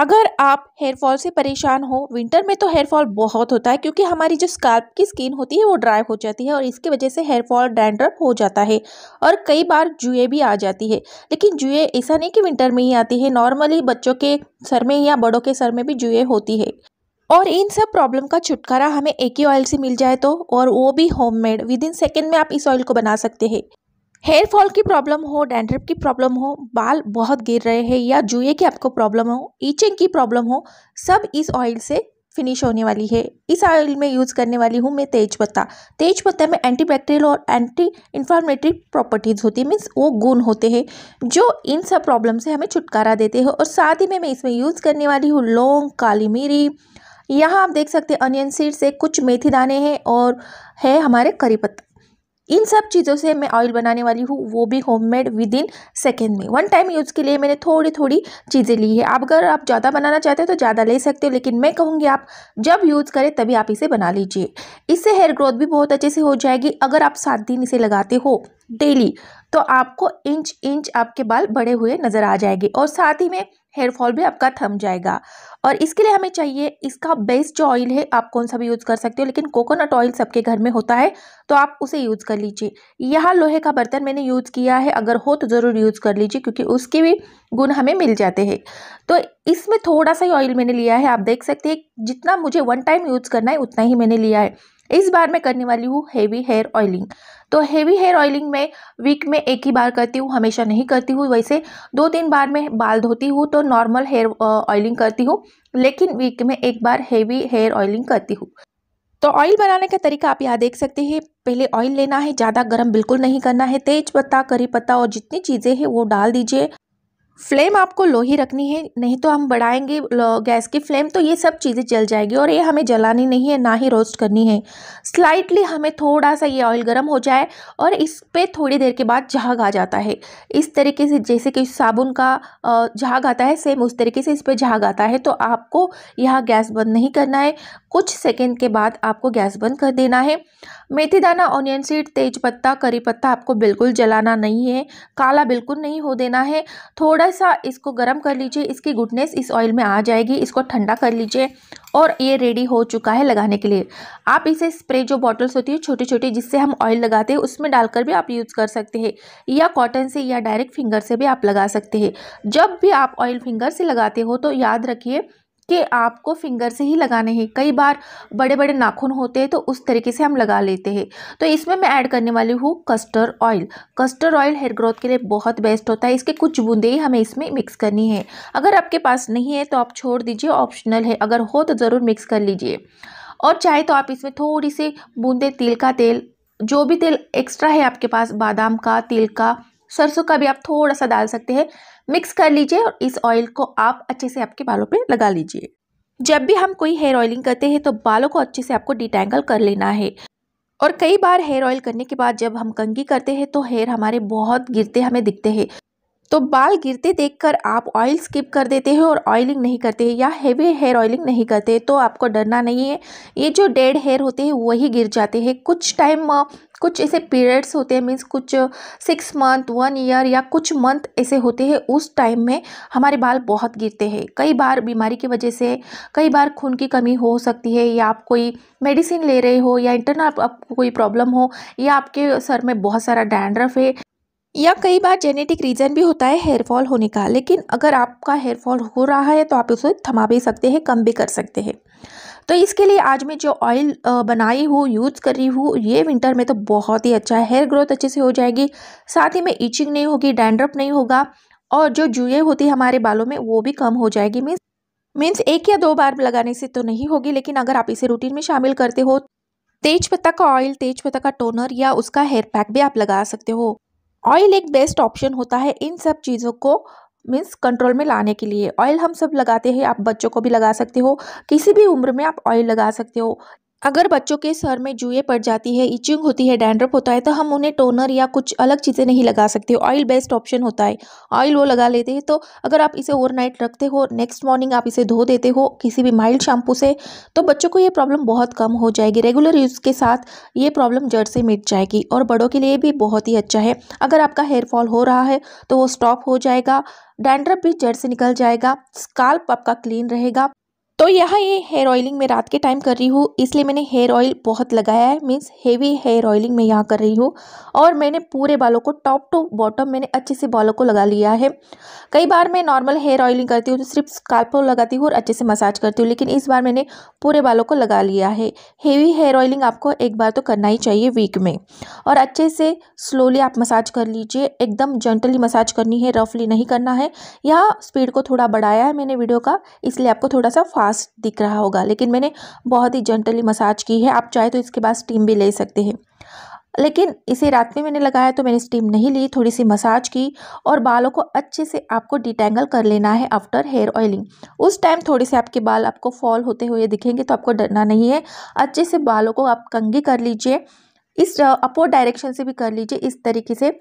अगर आप हेयरफॉल से परेशान हो विंटर में तो हेयरफॉल बहुत होता है क्योंकि हमारी जो स्कैल्प की स्किन होती है वो ड्राई हो जाती है और इसकी वजह से हेयरफॉल डैंड्रफ हो जाता है और कई बार जुए भी आ जाती है लेकिन जुए ऐसा नहीं कि विंटर में ही आती है नॉर्मली बच्चों के सर में या बड़ों के सर में भी जुए होती है और इन सब प्रॉब्लम का छुटकारा हमें एक ही ऑयल से मिल जाए तो और वो भी होममेड विद इन सेकेंड में आप इस ऑयल को बना सकते हैं हेयर फॉल की प्रॉब्लम हो डेंड्रप की प्रॉब्लम हो बाल बहुत गिर रहे हैं या जुए की आपको प्रॉब्लम हो ईचिंग की प्रॉब्लम हो सब इस ऑयल से फिनिश होने वाली है इस ऑयल में यूज़ करने वाली हूँ मैं तेज पत्ता तेज पत्ता में एंटी बैक्टेरियल और एंटी इन्फ्लामेटरी प्रॉपर्टीज़ होती है मीन्स वो गुण होते हैं जो इन सब प्रॉब्लम से हमें छुटकारा देते हैं और साथ ही में मैं इसमें यूज़ करने वाली हूँ लौंग काली मिरी यहाँ आप देख सकते हैं अनियन सीड्स है कुछ मेथी दाने हैं और है हमारे करी पत्ता इन सब चीज़ों से मैं ऑयल बनाने वाली हूँ वो भी होममेड विद इन सेकेंड में वन टाइम यूज़ के लिए मैंने थोड़ी थोड़ी चीज़ें ली है आप अगर आप ज़्यादा बनाना चाहते हैं तो ज़्यादा ले सकते हो लेकिन मैं कहूँगी आप जब यूज़ करें तभी आप इसे बना लीजिए इससे हेयर ग्रोथ भी बहुत अच्छे से हो जाएगी अगर आप सात दिन इसे लगाते हो डेली तो आपको इंच इंच आपके बाल बड़े हुए नज़र आ जाएंगे और साथ ही में हेयर फॉल भी आपका थम जाएगा और इसके लिए हमें चाहिए इसका बेस्ट जो ऑयल है आप कौन सा भी यूज़ कर सकते हो लेकिन कोकोनट ऑयल सबके घर में होता है तो आप उसे यूज़ कर लीजिए यह लोहे का बर्तन मैंने यूज़ किया है अगर हो तो ज़रूर यूज़ कर लीजिए क्योंकि उसके भी गुण हमें मिल जाते हैं तो इसमें थोड़ा सा ही ऑयल मैंने लिया है आप देख सकते हैं जितना मुझे वन टाइम यूज़ करना है उतना ही मैंने लिया है इस बार मैं करने वाली हूँ हेवी हेयर ऑयलिंग तो हेवी हेयर ऑयलिंग मैं वीक में एक ही बार करती हूँ हमेशा नहीं करती हूँ वैसे दो तीन बार मैं बाल धोती हूँ तो नॉर्मल हेयर ऑयलिंग करती हूँ लेकिन वीक में एक बार हेवी हेयर ऑयलिंग करती हूँ तो ऑयल बनाने का तरीका आप यहाँ देख सकते हैं पहले ऑयल लेना है ज़्यादा गर्म बिल्कुल नहीं करना है तेज पत्ता करी पत्ता और जितनी चीज़ें हैं वो डाल दीजिए फ्लेम आपको लो ही रखनी है नहीं तो हम बढ़ाएंगे गैस की फ्लेम तो ये सब चीज़ें जल जाएगी और ये हमें जलानी नहीं है ना ही रोस्ट करनी है स्लाइटली हमें थोड़ा सा ये ऑयल गर्म हो जाए और इस पर थोड़ी देर के बाद झाग आ जाता है इस तरीके से जैसे कि साबुन का झाग आता है सेम उस तरीके से इस पर झाग आता है तो आपको यह गैस बंद नहीं करना है कुछ सेकेंड के बाद आपको गैस बंद कर देना है मेथी दाना ऑनियन सीड तेज पत्ता करी पत्ता आपको बिल्कुल जलाना नहीं है काला बिल्कुल नहीं हो देना है थोड़ा थोड़ा सा इसको गर्म कर लीजिए इसकी गुडनेस इस ऑयल में आ जाएगी इसको ठंडा कर लीजिए और ये रेडी हो चुका है लगाने के लिए आप इसे स्प्रे जो बॉटल्स होती है छोटी छोटी जिससे हम ऑयल लगाते हैं उसमें डालकर भी आप यूज़ कर सकते हैं या कॉटन से या डायरेक्ट फिंगर से भी आप लगा सकते हैं जब भी आप ऑयल फिंगर से लगाते हो तो याद रखिए कि आपको फिंगर से ही लगाने हैं कई बार बड़े बड़े नाखून होते हैं तो उस तरीके से हम लगा लेते हैं तो इसमें मैं ऐड करने वाली हूँ castor oil castor oil hair growth के लिए बहुत बेस्ट होता है इसके कुछ बूंदे ही हमें इसमें मिक्स करनी है अगर आपके पास नहीं है तो आप छोड़ दीजिए ऑप्शनल है अगर हो तो ज़रूर मिक्स कर लीजिए और चाहे तो आप इसमें थोड़ी सी बूंदे तिल का तेल जो भी तेल एक्स्ट्रा है आपके पास बादाम का तिल का सरसों का भी आप थोड़ा सा डाल सकते हैं मिक्स कर लीजिए और इस ऑयल को आप अच्छे से आपके बालों पे लगा लीजिए जब भी हम कोई हेयर ऑयलिंग करते हैं तो बालों को अच्छे से आपको डिटेंगल कर लेना है और कई बार हेयर ऑयल करने के बाद जब हम कंघी करते हैं तो हेयर हमारे बहुत गिरते हमें दिखते हैं तो बाल गिरते देखकर आप ऑयल स्किप कर देते हैं और ऑयलिंग नहीं करते या हैवी हेयर ऑयलिंग नहीं करते तो आपको डरना नहीं है ये जो डेड हेयर होते हैं वही गिर जाते हैं कुछ टाइम कुछ ऐसे पीरियड्स होते हैं मीन्स कुछ सिक्स मंथ वन ईयर या कुछ मंथ ऐसे होते हैं उस टाइम में हमारे बाल बहुत गिरते हैं कई बार बीमारी की वजह से कई बार खून की कमी हो सकती है या आप कोई मेडिसिन ले रहे हो या इंटरनल आपको कोई प्रॉब्लम हो या आपके सर में बहुत सारा डैंड्रफ है या कई बार जेनेटिक रीज़न भी होता है हेयर फॉल होने का लेकिन अगर आपका हेयर फॉल हो रहा है तो आप उसे थमा भी सकते हैं कम भी कर सकते हैं तो इसके लिए आज मैं जो ऑयल बनाई हूँ यूज़ कर रही हूँ ये विंटर में तो बहुत ही अच्छा है हेयर ग्रोथ अच्छे से हो जाएगी साथ ही में ईचिंग नहीं होगी डैंड्रप नहीं होगा और जो जुए होती है हमारे बालों में वो भी कम हो जाएगी मीन्स मीन्स एक या दो बार लगाने से तो नहीं होगी लेकिन अगर आप इसे रूटीन में शामिल करते हो तेज पत्ता का ऑयल तेज पत्ता का टोनर या उसका हेयर पैक भी आप लगा सकते हो ऑयल एक बेस्ट ऑप्शन होता है इन सब चीज़ों को मीन्स कंट्रोल में लाने के लिए ऑयल हम सब लगाते हैं आप बच्चों को भी लगा सकते हो किसी भी उम्र में आप ऑयल लगा सकते हो अगर बच्चों के सर में जुए पड़ जाती है इचिंग होती है डैंड्रप होता है तो हम उन्हें टोनर या कुछ अलग चीज़ें नहीं लगा सकते ऑयल बेस्ड ऑप्शन होता है ऑयल वो लगा लेते हैं तो अगर आप इसे ओवरनाइट रखते हो नेक्स्ट मॉर्निंग आप इसे धो देते हो किसी भी माइल्ड शैम्पू से तो बच्चों को ये प्रॉब्लम बहुत कम हो जाएगी रेगुलर यूज़ के साथ ये प्रॉब्लम जड़ से मिट जाएगी और बड़ों के लिए भी बहुत ही अच्छा है अगर आपका हेयर फॉल हो रहा है तो वो स्टॉप हो जाएगा डैंड्रप भी जड़ से निकल जाएगा स्काल्प आपका क्लीन रहेगा तो यहाँ ये हेयर ऑयलिंग मैं रात के टाइम कर रही हूँ इसलिए मैंने हेयर ऑयल बहुत लगाया है मीन्स हेवी हेयर ऑयलिंग मैं यहाँ कर रही हूँ और मैंने पूरे बालों को टॉप टू बॉटम मैंने अच्छे से बालों को लगा लिया है कई बार मैं नॉर्मल हेयर ऑयलिंग करती हूँ तो सिर्फ स्काल्प लगाती हूँ और अच्छे से मसाज करती हूँ लेकिन इस बार मैंने पूरे बालों को लगा लिया है हेवी हेयर ऑयलिंग आपको एक बार तो करना ही चाहिए वीक में और अच्छे से स्लोली आप मसाज कर लीजिए एकदम जेंटली मसाज करनी है रफली नहीं करना है यहाँ स्पीड को थोड़ा बढ़ाया है मैंने वीडियो का इसलिए आपको थोड़ा सा फास्ट दिख रहा होगा लेकिन मैंने बहुत ही जेंटली मसाज की है आप चाहे तो इसके बाद स्टीम भी ले सकते हैं लेकिन इसे रात में मैंने लगाया तो मैंने स्टीम नहीं ली थोड़ी सी मसाज की और बालों को अच्छे से आपको डिटेंगल कर लेना है आफ्टर हेयर ऑयलिंग उस टाइम थोड़े से आपके बाल आपको फॉल होते हुए दिखेंगे तो आपको डरना नहीं है अच्छे से बालों को आप कंगी कर लीजिए इस अपोर डायरेक्शन से भी कर लीजिए इस तरीके से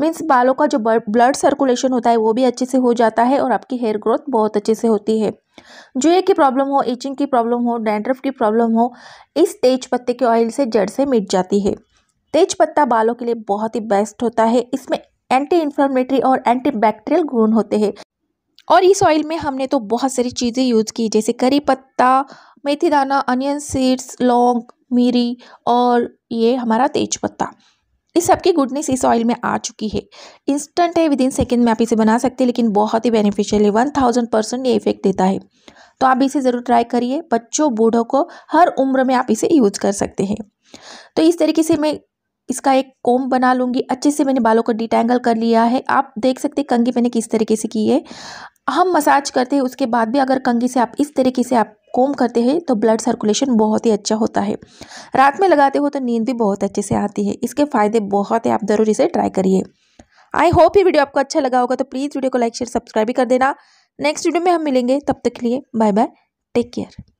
मीन्स बालों का जो ब्लड सर्कुलेशन होता है वो भी अच्छे से हो जाता है और आपकी हेयर ग्रोथ बहुत अच्छे से होती है जुए की प्रॉब्लम हो ईचिंग की प्रॉब्लम हो डैंड्रफ की प्रॉब्लम हो इस तेज पत्ते के ऑयल से जड़ से मिट जाती है तेज पत्ता बालों के लिए बहुत ही बेस्ट होता है इसमें एंटी इन्फ्लामेटरी और एंटी बैक्टीरियल गुण होते हैं और इस ऑयल में हमने तो बहुत सारी चीज़ें यूज़ की जैसे करी पत्ता मेथी दाना अनियन सीड्स लौंग मीरी और ये हमारा तेज पत्ता इस सबकी गुडनेस इस ऑयल में आ चुकी है इंस्टेंट है विद इन सेकेंड में आप इसे बना सकते हैं लेकिन बहुत ही बेनिफिशियल है वन थाउजेंड परसेंट ये इफेक्ट देता है तो आप इसे ज़रूर ट्राई करिए बच्चों बूढ़ों को हर उम्र में आप इसे यूज कर सकते हैं तो इस तरीके से मैं इसका एक कोम बना लूँगी अच्छे से मैंने बालों को डिटैंगल कर लिया है आप देख सकते हैं कंगी मैंने किस तरीके से की है हम मसाज करते हैं उसके बाद भी अगर कंगी से आप इस तरीके से आप कोम करते हैं तो ब्लड सर्कुलेशन बहुत ही अच्छा होता है रात में लगाते हो तो नींद भी बहुत अच्छे से आती है इसके फ़ायदे बहुत है आप ज़रूर इसे ट्राई करिए आई होप ये वीडियो आपको अच्छा लगा होगा तो प्लीज़ वीडियो को लाइक शेयर सब्सक्राइब भी कर देना नेक्स्ट वीडियो में हम मिलेंगे तब तक के लिए बाय बाय टेक केयर